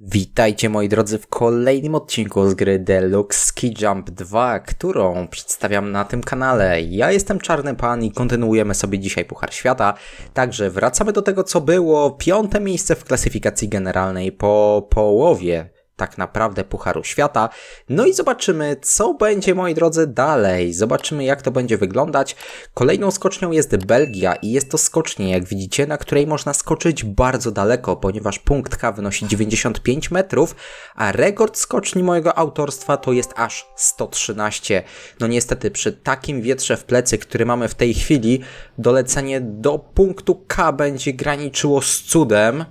Witajcie moi drodzy w kolejnym odcinku z gry Deluxe Ski Jump 2, którą przedstawiam na tym kanale. Ja jestem Czarny Pan i kontynuujemy sobie dzisiaj Puchar Świata, także wracamy do tego co było, piąte miejsce w klasyfikacji generalnej po połowie tak naprawdę Pucharu Świata. No i zobaczymy, co będzie, moi drodzy, dalej. Zobaczymy, jak to będzie wyglądać. Kolejną skocznią jest Belgia i jest to skocznie, jak widzicie, na której można skoczyć bardzo daleko, ponieważ punkt K wynosi 95 metrów, a rekord skoczni mojego autorstwa to jest aż 113. No niestety, przy takim wietrze w plecy, który mamy w tej chwili, dolecenie do punktu K będzie graniczyło z cudem.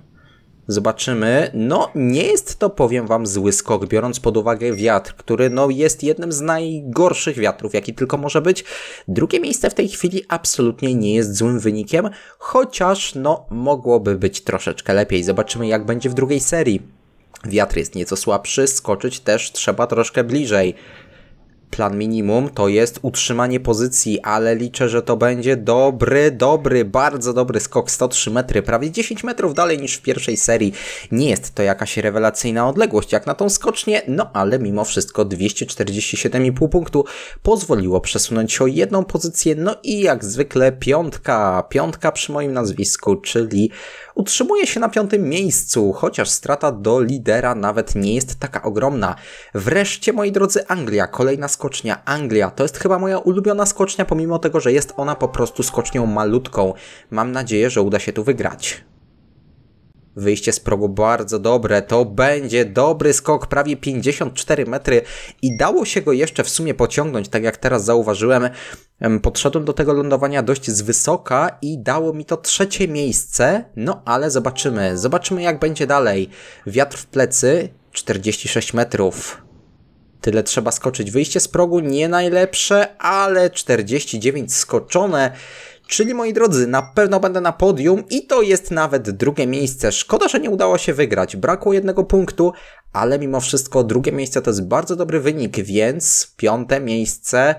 Zobaczymy. No, nie jest to, powiem wam, zły skok, biorąc pod uwagę wiatr, który no, jest jednym z najgorszych wiatrów, jaki tylko może być. Drugie miejsce w tej chwili absolutnie nie jest złym wynikiem, chociaż no, mogłoby być troszeczkę lepiej. Zobaczymy, jak będzie w drugiej serii. Wiatr jest nieco słabszy, skoczyć też trzeba troszkę bliżej plan minimum to jest utrzymanie pozycji, ale liczę, że to będzie dobry, dobry, bardzo dobry skok 103 metry, prawie 10 metrów dalej niż w pierwszej serii. Nie jest to jakaś rewelacyjna odległość jak na tą skocznię, no ale mimo wszystko 247,5 punktu pozwoliło przesunąć się o jedną pozycję, no i jak zwykle piątka, piątka przy moim nazwisku, czyli utrzymuje się na piątym miejscu, chociaż strata do lidera nawet nie jest taka ogromna. Wreszcie, moi drodzy, Anglia, kolejna skocznia skocznia Anglia. To jest chyba moja ulubiona skocznia, pomimo tego, że jest ona po prostu skocznią malutką. Mam nadzieję, że uda się tu wygrać. Wyjście z progu bardzo dobre, to będzie dobry skok, prawie 54 metry i dało się go jeszcze w sumie pociągnąć, tak jak teraz zauważyłem. Podszedłem do tego lądowania dość z wysoka i dało mi to trzecie miejsce, no ale zobaczymy, zobaczymy jak będzie dalej. Wiatr w plecy, 46 metrów. Tyle trzeba skoczyć. Wyjście z progu nie najlepsze, ale 49 skoczone. Czyli moi drodzy, na pewno będę na podium i to jest nawet drugie miejsce. Szkoda, że nie udało się wygrać. Brakło jednego punktu, ale mimo wszystko drugie miejsce to jest bardzo dobry wynik, więc piąte miejsce.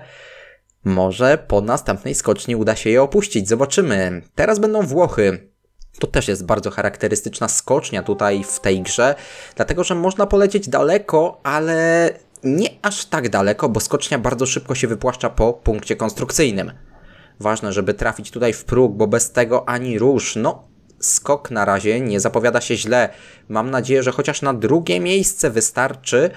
Może po następnej skoczni uda się je opuścić. Zobaczymy. Teraz będą Włochy. To też jest bardzo charakterystyczna skocznia tutaj w tej grze, dlatego że można polecieć daleko, ale nie aż tak daleko, bo skocznia bardzo szybko się wypłaszcza po punkcie konstrukcyjnym. Ważne, żeby trafić tutaj w próg, bo bez tego ani rusz. No, skok na razie nie zapowiada się źle. Mam nadzieję, że chociaż na drugie miejsce wystarczy.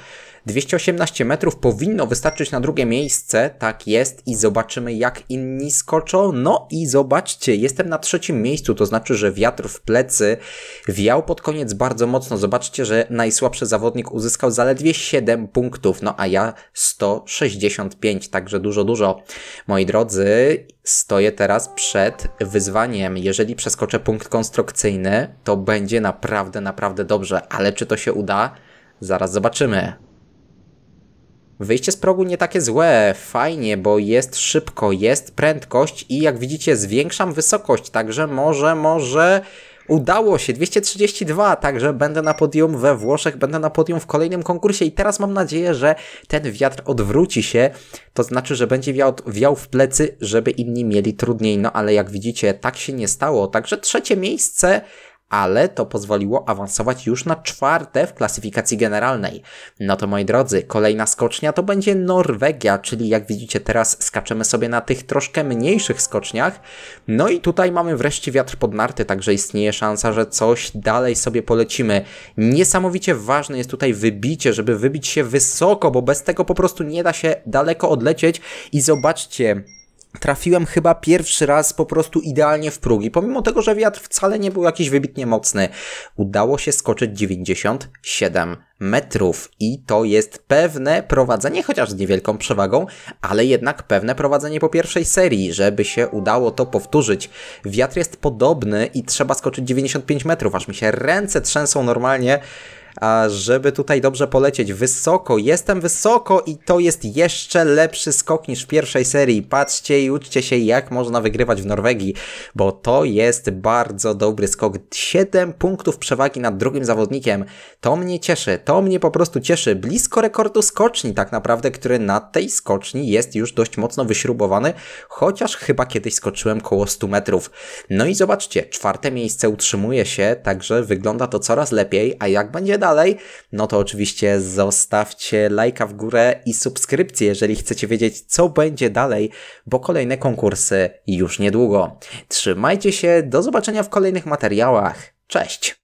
218 metrów powinno wystarczyć na drugie miejsce, tak jest i zobaczymy jak inni skoczą. No i zobaczcie, jestem na trzecim miejscu, to znaczy, że wiatr w plecy wiał pod koniec bardzo mocno. Zobaczcie, że najsłabszy zawodnik uzyskał zaledwie 7 punktów, no a ja 165, także dużo, dużo. Moi drodzy, stoję teraz przed wyzwaniem. Jeżeli przeskoczę punkt konstrukcyjny, to będzie naprawdę, naprawdę dobrze, ale czy to się uda? Zaraz zobaczymy. Wyjście z progu nie takie złe, fajnie, bo jest szybko, jest prędkość i jak widzicie zwiększam wysokość, także może, może udało się, 232, także będę na podium we Włoszech, będę na podium w kolejnym konkursie i teraz mam nadzieję, że ten wiatr odwróci się, to znaczy, że będzie wiał, wiał w plecy, żeby inni mieli trudniej, no ale jak widzicie, tak się nie stało, także trzecie miejsce ale to pozwoliło awansować już na czwarte w klasyfikacji generalnej. No to moi drodzy, kolejna skocznia to będzie Norwegia, czyli jak widzicie teraz skaczemy sobie na tych troszkę mniejszych skoczniach. No i tutaj mamy wreszcie wiatr pod narty, także istnieje szansa, że coś dalej sobie polecimy. Niesamowicie ważne jest tutaj wybicie, żeby wybić się wysoko, bo bez tego po prostu nie da się daleko odlecieć i zobaczcie, trafiłem chyba pierwszy raz po prostu idealnie w próg i pomimo tego, że wiatr wcale nie był jakiś wybitnie mocny, udało się skoczyć 97 metrów i to jest pewne prowadzenie, chociaż z niewielką przewagą, ale jednak pewne prowadzenie po pierwszej serii, żeby się udało to powtórzyć. Wiatr jest podobny i trzeba skoczyć 95 metrów, aż mi się ręce trzęsą normalnie. A żeby tutaj dobrze polecieć wysoko, jestem wysoko i to jest jeszcze lepszy skok niż w pierwszej serii. Patrzcie i uczcie się, jak można wygrywać w Norwegii, bo to jest bardzo dobry skok. 7 punktów przewagi nad drugim zawodnikiem. To mnie cieszy, to mnie po prostu cieszy. Blisko rekordu skoczni tak naprawdę, który na tej skoczni jest już dość mocno wyśrubowany, chociaż chyba kiedyś skoczyłem koło 100 metrów. No i zobaczcie, czwarte miejsce utrzymuje się, także wygląda to coraz lepiej, a jak będzie dalej, no to oczywiście zostawcie lajka w górę i subskrypcję, jeżeli chcecie wiedzieć, co będzie dalej, bo kolejne konkursy już niedługo. Trzymajcie się, do zobaczenia w kolejnych materiałach. Cześć!